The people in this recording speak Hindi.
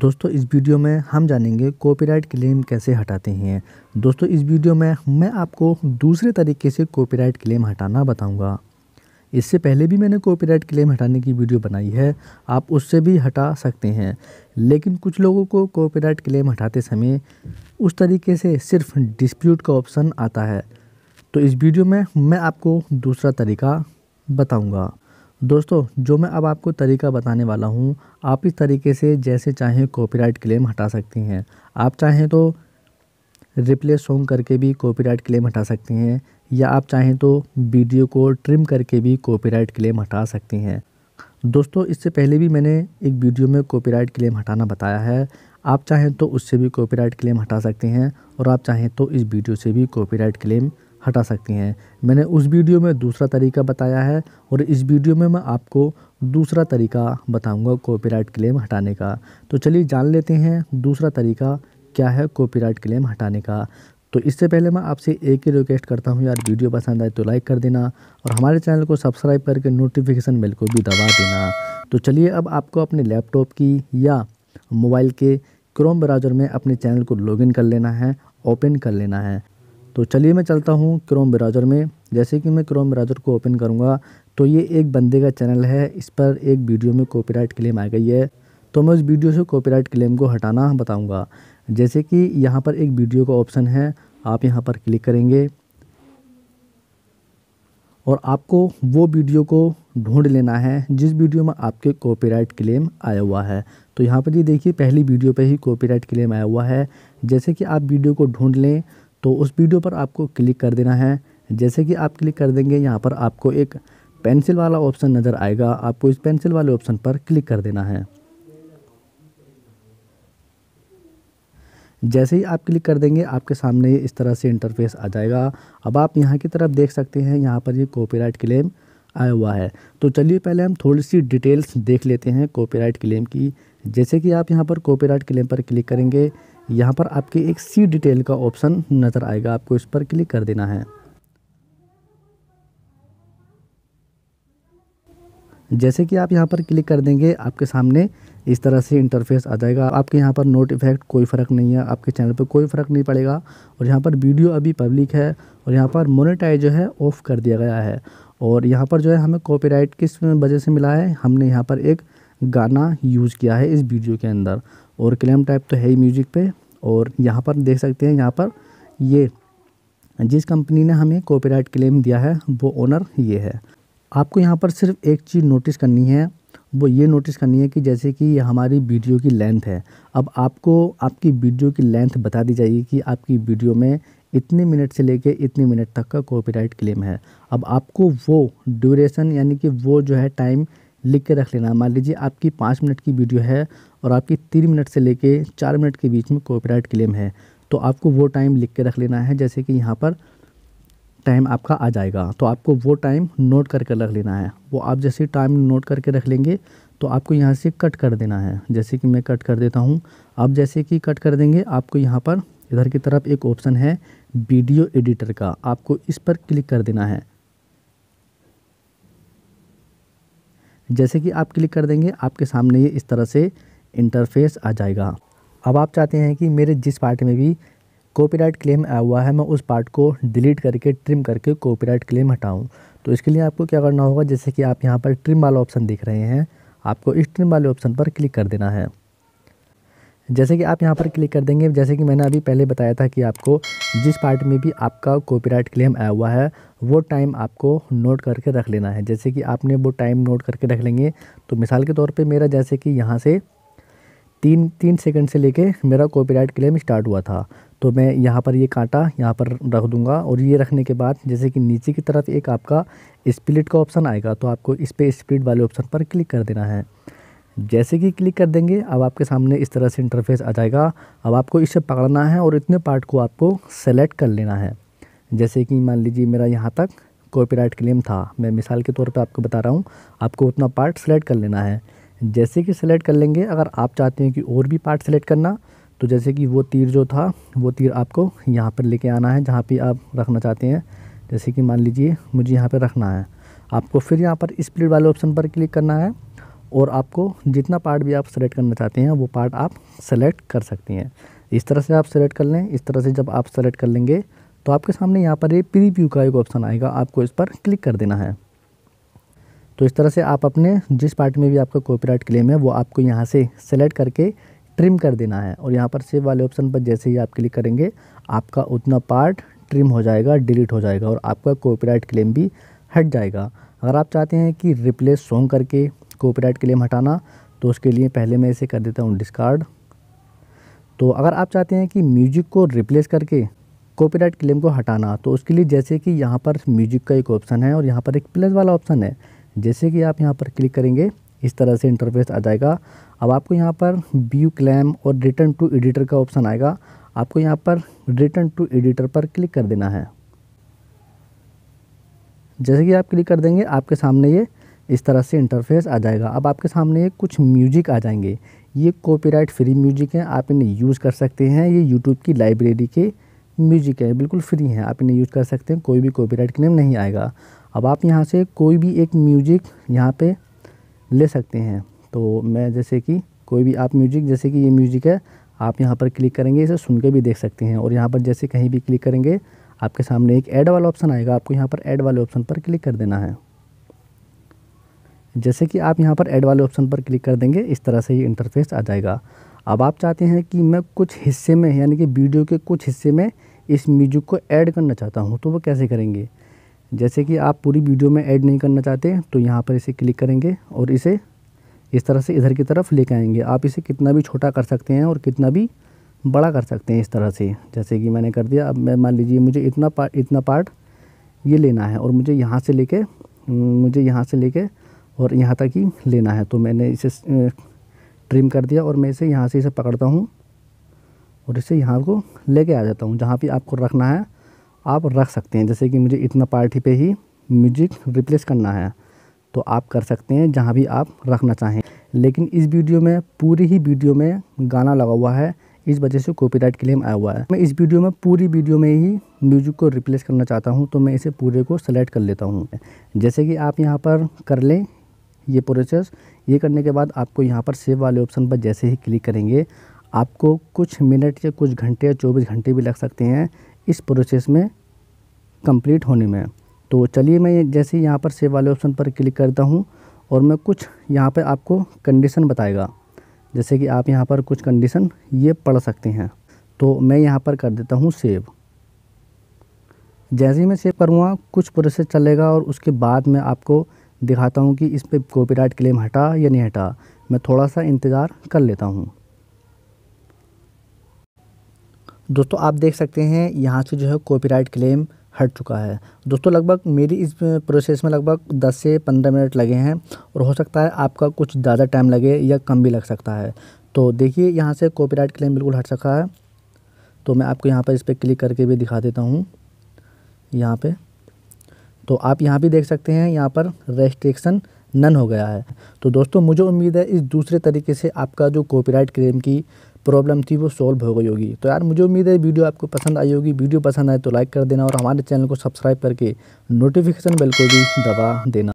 दोस्तों इस वीडियो में हम जानेंगे कॉपीराइट क्लेम कैसे हटाते हैं दोस्तों इस वीडियो में मैं आपको दूसरे तरीके से कॉपीराइट क्लेम हटाना बताऊंगा इससे पहले भी मैंने कॉपीराइट क्लेम हटाने की वीडियो बनाई है आप उससे भी हटा सकते हैं लेकिन कुछ लोगों को कॉपीराइट क्लेम हटाते समय उस तरीके से सिर्फ डिस्प्यूट का ऑप्शन आता है तो इस वीडियो में मैं आपको दूसरा तरीका बताऊँगा दोस्तों जो मैं अब आपको तरीका बताने वाला हूँ आप इस तरीके से जैसे चाहें कॉपीराइट क्लेम हटा सकती हैं आप चाहें तो रिप्लेस सॉन्ग करके भी कॉपीराइट क्लेम हटा सकती हैं या आप चाहें तो वीडियो को ट्रिम करके भी कॉपीराइट क्लेम हटा सकती हैं दोस्तों इससे पहले भी मैंने एक वीडियो में कॉपीराइट क्लेम हटाना बताया है आप चाहें तो उससे भी कॉपीराइट क्लेम हटा सकते हैं और आप चाहें तो इस वीडियो से भी कॉपीराइट क्लेम हटा सकती हैं मैंने उस वीडियो में दूसरा तरीका बताया है और इस वीडियो में मैं आपको दूसरा तरीका बताऊंगा कॉपीराइट क्लेम हटाने का तो चलिए जान लेते हैं दूसरा तरीका क्या है कॉपीराइट क्लेम हटाने का तो इससे पहले मैं आपसे एक ही रिक्वेस्ट करता हूँ यार वीडियो पसंद आए तो लाइक कर देना और हमारे चैनल को सब्सक्राइब करके नोटिफिकेशन बेल को भी दबा देना तो चलिए अब आपको अपने लैपटॉप की या मोबाइल के क्रोम ब्राउज़र में अपने चैनल को लॉगिन कर लेना है ओपन कर लेना है तो चलिए मैं चलता हूँ क्रोम ब्राउज़र में जैसे कि मैं क्रोम ब्राउज़र को ओपन करूँगा तो ये एक बंदे का चैनल है इस पर एक वीडियो में कॉपीराइट क्लेम आ गई है तो मैं उस वीडियो से कॉपीराइट क्लेम को हटाना बताऊँगा जैसे कि यहाँ पर एक वीडियो का ऑप्शन है आप यहाँ पर क्लिक करेंगे और आपको वो वीडियो को ढूंढ लेना है जिस वीडियो में आपके कॉपीराइट क्लेम आया हुआ है तो यहाँ पर ये देखिए पहली वीडियो पे ही कॉपीराइट क्लेम आया हुआ है जैसे कि आप वीडियो को ढूंढ लें तो उस वीडियो पर आपको क्लिक कर देना है जैसे कि आप क्लिक कर देंगे यहाँ पर आपको एक पेंसिल वाला ऑप्शन नज़र आएगा आपको इस पेंसिल वाले ऑप्शन पर क्लिक कर देना है जैसे ही आप क्लिक कर देंगे आपके सामने इस तरह से इंटरफेस आ जाएगा अब आप यहाँ की तरफ देख सकते हैं यहाँ पर ये कॉपीराइट क्लेम आया हुआ है तो चलिए पहले हम थोड़ी सी डिटेल्स देख लेते हैं कॉपीराइट क्लेम की जैसे कि आप यहाँ पर कॉपीराइट क्लेम पर क्लिक करेंगे यहाँ पर आपके एक सी डिटेल का ऑप्शन नज़र आएगा आपको इस पर क्लिक कर देना है जैसे कि आप यहाँ पर क्लिक कर देंगे आपके सामने इस तरह से इंटरफेस आ जाएगा आपके यहाँ पर नोट इफेक्ट कोई फ़र्क नहीं है आपके चैनल पर कोई फ़र्क नहीं पड़ेगा और यहाँ पर वीडियो अभी पब्लिक है और यहाँ पर मोनेटाइज जो है ऑफ़ कर दिया गया है और यहाँ पर जो है हमें कॉपीराइट किस वजह से मिला है हमने यहाँ पर एक गाना यूज़ किया है इस वीडियो के अंदर और क्लेम टाइप तो है ही म्यूज़िक पे और यहाँ पर देख सकते हैं यहाँ पर ये जिस कंपनी ने हमें कॉपीराइट क्लेम दिया है वो ओनर ये है आपको यहाँ पर सिर्फ एक चीज़ नोटिस करनी है वो ये नोटिस करनी है कि जैसे कि हमारी वीडियो की लेंथ है अब आपको आपकी वीडियो की लेंथ बता दी जाएगी कि आपकी वीडियो में इतने मिनट से लेके इतने मिनट तक का कॉपीराइट क्लेम है अब आपको वो ड्यूरेशन यानी कि वो जो है टाइम लिख के रख लेना मान लीजिए आपकी पाँच मिनट की वीडियो है और आपकी तीन मिनट से लेके चार मिनट के बीच में कॉपीराइट क्लेम है तो आपको वो टाइम लिख के रख लेना है जैसे कि यहाँ पर टाइम आपका आ जाएगा तो आपको वो टाइम नोट करके रख लेना है वो आप जैसे टाइम नोट करके रख लेंगे तो आपको यहाँ से कट कर देना है जैसे कि मैं कट कर देता हूँ आप जैसे कि कट कर देंगे आपको यहाँ पर इधर की तरफ एक ऑप्शन है वीडियो एडिटर का आपको इस पर क्लिक कर देना है जैसे कि आप क्लिक कर देंगे आपके सामने ये इस तरह से इंटरफेस आ जाएगा अब आप चाहते हैं कि मेरे जिस पार्ट में भी कॉपीराइट क्लेम आया हुआ है मैं उस पार्ट को डिलीट करके ट्रिम करके कॉपीराइट क्लेम हटाऊं तो इसके लिए आपको क्या करना होगा जैसे कि आप यहाँ पर ट्रिम वाला ऑप्शन देख रहे हैं आपको इस ट्रिम वाले ऑप्शन पर क्लिक कर देना है जैसे कि आप यहाँ पर क्लिक कर देंगे जैसे कि मैंने अभी पहले बताया था कि आपको जिस पार्ट में भी आपका कॉपीराइट क्लेम आया हुआ है वो टाइम आपको नोट करके रख लेना है जैसे कि आपने वो टाइम नोट करके रख लेंगे तो मिसाल के तौर पे मेरा जैसे कि यहाँ से तीन तीन सेकंड से लेके मेरा कॉपीराइट क्लेम स्टार्ट हुआ था तो मैं यहाँ पर ये कांटा यहाँ पर रख दूँगा और ये रखने के बाद जैसे कि नीचे की तरफ एक आपका स्प्लिट का ऑप्शन आएगा तो आपको इस पर स्प्लिट वाले ऑप्शन पर क्लिक कर देना है जैसे कि क्लिक कर देंगे अब आपके सामने इस तरह से इंटरफेस आ जाएगा अब आपको इसे पकड़ना है और इतने पार्ट को आपको सेलेक्ट कर लेना है जैसे कि मान लीजिए मेरा यहाँ तक कॉपीराइट क्लेम था मैं मिसाल के तौर पे आपको बता रहा हूँ आपको उतना पार्ट सेलेक्ट कर लेना है जैसे कि सेलेक्ट कर लेंगे अगर आप चाहते हैं कि और भी पार्ट सेलेक्ट करना तो जैसे कि वो तीर जो था वो तीर आपको यहाँ पर लेके आना है जहाँ पे आप रखना चाहते हैं जैसे कि मान लीजिए मुझे यहाँ पर रखना है आपको फिर यहाँ पर स्प्लिट वाले ऑप्शन पर क्लिक करना है और आपको जितना पार्ट भी आप सेलेक्ट करना चाहते हैं वो पार्ट आप सेलेक्ट कर सकती हैं इस तरह से आप सेलेक्ट कर लें इस तरह से जब आप सेलेक्ट कर लेंगे तो आपके सामने यहाँ पर ये प्रीव्यू का एक ऑप्शन आएगा आपको इस पर क्लिक कर देना है तो इस तरह से आप अपने जिस पार्ट में भी आपका कॉपीराइट क्लेम है वो आपको यहाँ से सेलेक्ट करके ट्रिम कर देना है और यहाँ पर सेव वाले ऑप्शन पर जैसे ही आप क्लिक करेंगे आपका उतना पार्ट ट्रिम हो जाएगा डिलीट हो जाएगा और आपका कॉपीराइट क्लेम भी हट जाएगा अगर आप चाहते हैं कि रिप्लेस सॉन्ग करके कॉपीराइट क्लेम हटाना तो उसके लिए पहले मैं इसे कर देता हूँ डिस्कार्ड तो अगर आप चाहते हैं कि म्यूजिक को रिप्लेस करके कॉपीराइट क्लेम को हटाना तो उसके लिए जैसे कि यहाँ पर म्यूजिक का एक ऑप्शन है और यहाँ पर एक प्लस वाला ऑप्शन है जैसे कि आप यहाँ पर क्लिक करेंगे इस तरह से इंटरफेस आ जाएगा अब आपको यहाँ पर व्यू क्लेम और रिटर्न टू एडिटर का ऑप्शन आएगा आपको यहाँ पर रिटर्न टू एडिटर पर क्लिक कर देना है जैसे कि आप क्लिक कर देंगे आपके सामने ये इस तरह से इंटरफेस आ जाएगा अब आपके सामने कुछ म्यूजिक आ जाएंगे ये कॉपीराइट फ्री म्यूजिक हैं आप इन्हें यूज़ कर सकते हैं ये यूट्यूब की लाइब्रेरी के म्यूजिक है बिल्कुल फ्री हैं आप इन्हें यूज़ कर सकते हैं कोई भी कॉपीराइट क्लेम नहीं आएगा अब आप यहाँ से कोई भी एक म्यूजिक यहाँ पे ले सकते हैं तो मैं जैसे कि कोई भी आप म्यूजिक जैसे कि ये म्यूजिक है आप यहाँ पर क्लिक करेंगे इसे सुन के भी देख सकते हैं और यहाँ पर जैसे कहीं भी क्लिक करेंगे आपके सामने एक ऐड वाला ऑप्शन आएगा आपको यहाँ पर ऐड वाले ऑप्शन पर क्लिक कर देना है जैसे कि आप यहाँ पर ऐड वाले ऑप्शन पर क्लिक कर देंगे इस तरह से ये इंटरफेस आ जाएगा अब आप चाहते हैं कि मैं कुछ हिस्से में यानी कि वीडियो के कुछ हिस्से में इस म्यूजिक को ऐड करना चाहता हूँ तो वो कैसे करेंगे जैसे कि आप पूरी वीडियो में ऐड नहीं करना चाहते तो यहाँ पर इसे क्लिक करेंगे और इसे इस तरह से इधर की तरफ कर आएंगे आप इसे कितना भी छोटा कर सकते हैं और कितना भी बड़ा कर सकते हैं इस तरह से जैसे कि मैंने कर दिया अब मैं मान लीजिए मुझे इतना पार्ट इतना पार्ट ये लेना है और मुझे यहाँ से लेके मुझे यहाँ से लेके और यहाँ तक ही लेना है तो मैंने इसे ट्रिम कर दिया और मैं इसे यहाँ से इसे पकड़ता हूँ और इसे यहाँ को लेके आ जाता हूँ जहाँ भी आपको रखना है आप रख सकते हैं जैसे कि मुझे इतना पार्टी पे ही म्यूजिक रिप्लेस करना है तो आप कर सकते हैं जहाँ भी आप रखना चाहें लेकिन इस वीडियो में पूरी ही वीडियो में गाना लगा हुआ है इस वजह से कॉपीराइट क्लेम आया हुआ है मैं इस वीडियो में पूरी वीडियो में ही म्यूजिक को रिप्लेस करना चाहता हूं तो मैं इसे पूरे को सेलेक्ट कर लेता हूं जैसे कि आप यहां पर कर लें ये प्रोसेस ये करने के बाद आपको यहाँ पर सेव वाले ऑप्शन पर जैसे ही क्लिक करेंगे आपको कुछ मिनट या कुछ घंटे या चौबीस घंटे भी लग सकते हैं इस प्रोसेस में कंप्लीट होने में तो चलिए मैं जैसे यहाँ पर सेव वाले ऑप्शन पर क्लिक करता हूँ और मैं कुछ यहाँ पर आपको कंडीशन बताएगा जैसे कि आप यहाँ पर कुछ कंडीशन ये पढ़ सकते हैं तो मैं यहाँ पर कर देता हूँ सेव जैसे ही मैं सेव करूँगा कुछ प्रोसेस चलेगा और उसके बाद में आपको दिखाता हूँ कि इस पर कॉपी क्लेम हटा या नहीं हटा मैं थोड़ा सा इंतज़ार कर लेता हूँ दोस्तों आप देख सकते हैं यहाँ से जो है कॉपीराइट क्लेम हट चुका है दोस्तों लगभग मेरी इस प्रोसेस में लगभग 10 से 15 मिनट लगे हैं और हो सकता है आपका कुछ ज़्यादा टाइम लगे या कम भी लग सकता है तो देखिए यहाँ से कॉपीराइट क्लेम बिल्कुल हट सका है तो मैं आपको यहाँ पर इस पर क्लिक करके भी दिखा देता हूँ यहाँ पर तो आप यहाँ भी देख सकते हैं यहाँ पर रेस्ट्रिक्शन नन हो गया है तो दोस्तों मुझे उम्मीद है इस दूसरे तरीके से आपका जो कॉपीराइट क्लेम की प्रॉब्लम थी वो सॉल्व हो गई होगी तो यार मुझे उम्मीद है वीडियो आपको पसंद आई होगी वीडियो पसंद आए तो लाइक कर देना और हमारे चैनल को सब्सक्राइब करके नोटिफिकेशन बेल को भी दबा देना